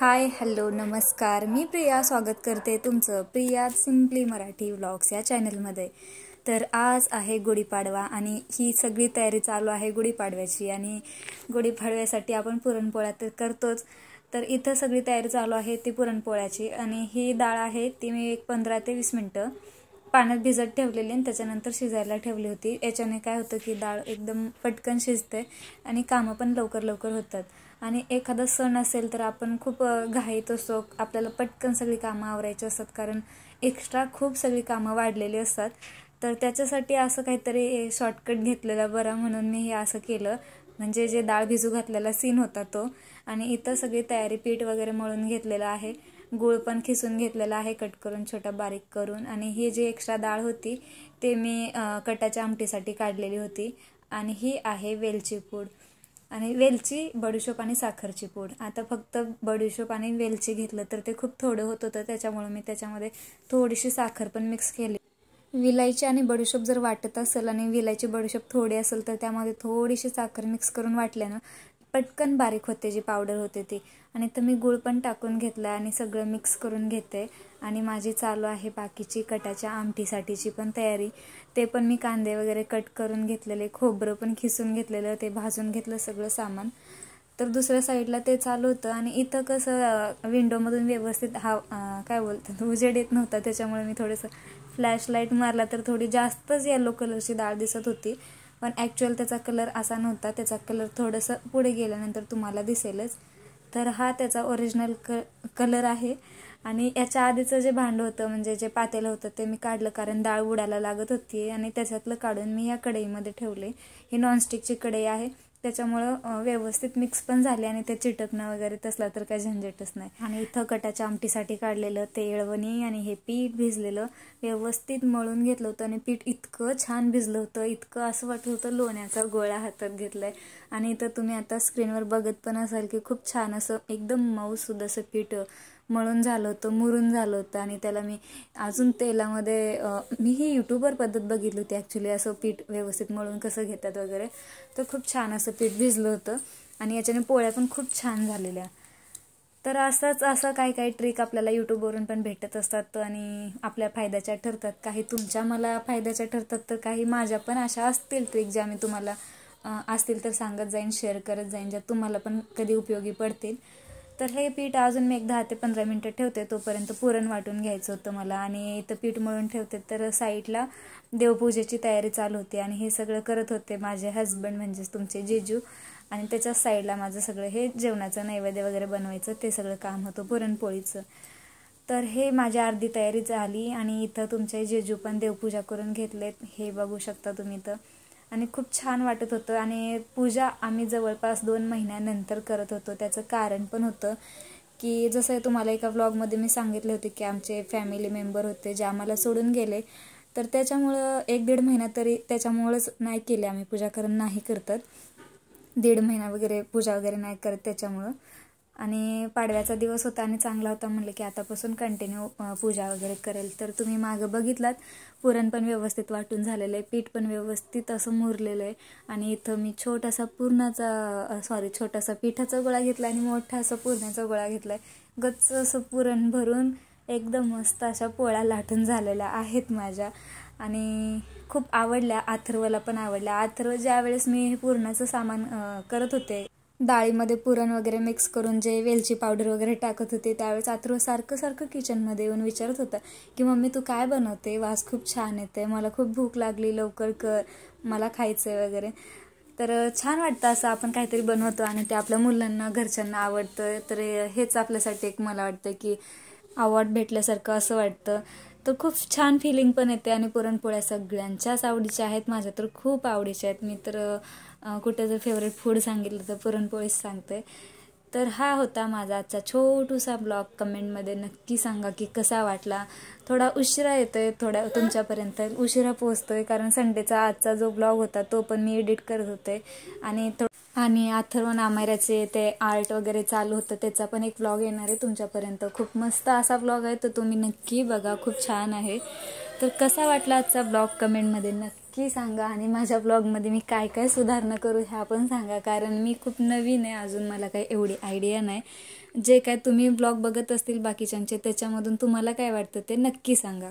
hi hello नमस्कार मी प्रिया स्वागत करते तुमचं प्रिया सिम्पली मराठी व्लॉग्स या चॅनलमध्ये तर आज आहे गुढीपाडवा आणि ही सगळी तयारी चालू आहे गुढीपाडव्याची आणि गुढीपाडव्यासाठी आपण पुरणपोळ्या तर करतोच तर इथं सगळी तयारी चालू आहे ती पुरणपोळ्याची आणि ही डाळ आहे ती मी एक पंधरा ते वीस मिनटं पाण्यात भिजत ठेवलेली आणि त्याच्यानंतर शिजायला ठेवली होती याच्याने काय होतं की डाळ एकदम पटकन शिजते आणि कामं पण लवकर लवकर होतात आणि एखादा सण असेल तर आपण खूप घाईत असतो आपल्याला पटकन सगळी कामं आवरायची असतात कारण एक्स्ट्रा खूप सगळी कामं वाढलेली असतात तर त्याच्यासाठी असं काहीतरी शॉर्टकट घेतलेला बरा म्हणून मी हे असं केलं म्हणजे जे डाळ भिजू घातलेला सीन होता तो आणि इतर सगळी तयारी पीठ वगैरे मळून घेतलेलं आहे गूळ पण खिसून घेतलेला आहे कट करून छोटा बारीक करून आणि ही जी एक्स्ट्रा डाळ होती ते मी कटाच्या आमटीसाठी काढलेली होती आणि ही आहे वेलची पूड आणि वेलची बडुशोप आणि साखरची पूड आता फक्त बडीशोप आणि वेलची घेतलं तर ते खूप थोडं होत होतं त्याच्यामुळे मी त्याच्यामध्ये थोडीशी साखर पण मिक्स केली विलायची आणि बडीशोप जर वाटत असेल आणि विलायची बडुशोप थोडी असेल तर त्यामध्ये थोडीशी साखर मिक्स करून वाटल्यानं पटकन बारीक होते जी पावडर होते ती आणि तर मी गूळ पण टाकून घेतला आणि सगळं मिक्स करून घेते आणि माझी चालू आहे बाकीची कटाच्या आमटीसाठीची पण तयारी ते पण मी कांदे वगैरे कट करून घेतलेले खोबरं पण खिसून घेतलेलं ते भाजून घेतलं सगळं सामान तर दुसऱ्या साईडला ते चालू होतं आणि इथं कसं विंडोमधून व्यवस्थित हा काय बोलतात उजेड येत नव्हता त्याच्यामुळे मी थोडंसं लाईट मारला तर थोडी जास्तच येलो कलरची डाळ दिसत होती पण ॲक्च्युअल त्याचा कलर असा नव्हता त्याचा कलर थोडंसं पुढे गेल्यानंतर तुम्हाला दिसेलच तर हा त्याचा ओरिजिनल क कलर आहे आणि याच्या आधीचं जे भांड होतं म्हणजे जे पातेलं होतं ते मी काढलं कारण डाळ उडायला लागत होती आणि त्याच्यातलं काढून मी या कढईमध्ये ठेवले ही नॉनस्टिकची कढई आहे त्याच्यामुळं व्यवस्थित मिक्स पण झाले आणि ते चिटकणं वगैरे तसला तर काही झंझटच नाही आणि इथं कटाच्या आमटीसाठी काढलेलं ते येळवणी आणि हे पीठ भिजलेलं व्यवस्थित मळून घेतलं होतं आणि पीठ इतकं छान भिजलं होतं इतकं असं वाटलं होतं लोण्याचा गोळा हातात घेतला आणि इथं तुम्ही आता स्क्रीनवर बघत पण असाल की खूप छान असं एकदम मऊसुद्धा असं पीठ मळून झालं होतं मुरून झालं होतं आणि त्याला मी अजून तेलामध्ये मी ही यूट्यूबवर पद्धत बघितली होती ॲक्च्युली असं पीठ व्यवस्थित मळून कसं घेतात वगैरे तर खूप छान असं पीठ भिजलं होतं आणि याच्याने पोळ्या पण खूप छान झालेल्या तर असंच असं काही काही ट्रिक आपल्याला यूट्यूबवरून पण भेटत असतात आणि आपल्या फायद्याच्या ठरतात काही तुमच्या मला फायद्याच्या ठरतात तर काही माझ्या पण अशा असतील ट्रिक ज्या मी तुम्हाला असतील तर सांगत जाईन शेअर करत जाईन ज्या तुम्हाला पण कधी उपयोगी पडतील तर हे पीठ अजून मी एक दहा ते पंधरा मिनटं ठेवते तोपर्यंत पुरण वाटून घ्यायचं होतं मला आणि इथं पीठ मळून ठेवते तर साईडला देवपूजेची तयारी चालू होती आणि हे सगळं करत होते माझे हस्बंड म्हणजेच तुमचे जेजू आणि त्याच्या साईडला माझं सगळं हे जेवणाचं नैवेद्य वगैरे बनवायचं ते सगळं काम होतं पुरणपोळीचं तर हे माझ्या अर्धी तयारी झाली आणि इथं तुमचे जेजू पण देवपूजा करून घेतलेत हे बघू शकता तुम्ही तर आणि खूप छान वाटत होतं आणि पूजा आम्ही जवळपास दोन महिन्यानंतर करत होतो त्याचं कारण पण होतं की जसं तुम्हाला एका व्लॉगमध्ये मी सांगितले होते की आमचे फॅमिली मेंबर होते जे आम्हाला सोडून गेले तर त्याच्यामुळं एक दीड महिना तरी त्याच्यामुळंच नाही केले आम्ही पूजा करण नाही करतात दीड महिना वगैरे पूजा वगैरे नाही करत त्याच्यामुळं आणि पाडव्याचा दिवस होता आणि चांगला होता म्हणलं की आतापासून कंटिन्यू पूजा वगैरे करेल तर तुम्ही मागं बघितलात पुरण पण व्यवस्थित वाटून झालेलं आहे पीठ पण व्यवस्थित असं मुरलेलं आहे आणि इथं मी छोटासा पुरणाचा सॉरी छोटासा पिठाचा गोळा घेतला आणि मोठा असा पुरणाचा गोळा घेतला आहे गच्च असं पुरण भरून एकदम मस्त अशा पोळ्या लाटून झालेल्या आहेत माझ्या आणि खूप आवडल्या आथर्वला पण आवडल्या आथर्व ज्यावेळेस मी हे पुरणाचं सामान करत होते डाळीमध्ये पुरण वगैरे मिक्स करून जे वेलची पावडर वगैरे टाकत होते त्यावेळेस आतरू सारखं सारखं किचनमध्ये येऊन विचारत होता की मम्मी तू काय बनवते वास खूप छान येते मला खूप भूक लागली लवकर कर मला खायचं आहे वगैरे तर छान वाटतं असं आपण काहीतरी बनवतो आणि ते आपल्या मुलांना घरच्यांना आवडतं तर हेच आपल्यासाठी एक मला वाटतं की अवॉर्ड भेटल्यासारखं असं वाटतं तर खूप छान फिलिंग पण येते आणि पुरणपोळ्या सगळ्यांच्याच आवडीच्या आहेत माझ्या तर खूप आवडीच्या आहेत मी तर कुठे जर फेवरेट फूड सांगितलं तर पुरणपोळीच सांगते तर हा होता माझा आजचा छोटूसा ब्लॉग कमेंटमध्ये नक्की सांगा की कसा वाटला थोडा उशिरा येतो आहे थोडा तुमच्यापर्यंत उशिरा पोहोचतो आहे कारण संडेचा आजचा जो ब्लॉग होता तो पण मी एडिट करत होते आणि थो आणि अथर्व नामायराचे ते आर्ट वगैरे चालू होतं त्याचा पण एक ब्लॉग येणार आहे तुमच्यापर्यंत खूप मस्त असा ब्लॉग आहे तर तुम्ही नक्की बघा खूप छान आहे तर कसा वाटला आजचा ब्लॉग कमेंटमध्ये नक्की नक्की सांगा आणि माझ्या ब्लॉगमध्ये मी काय काय सुधारणा करू ह्या पण सांगा कारण मी खूप नवीन आहे अजून मला काही एवढी आयडिया नाही जे काय तुम्ही ब्लॉग बघत असतील बाकीच्यांचे त्याच्यामधून तुम्हाला काय वाटतं ते नक्की सांगा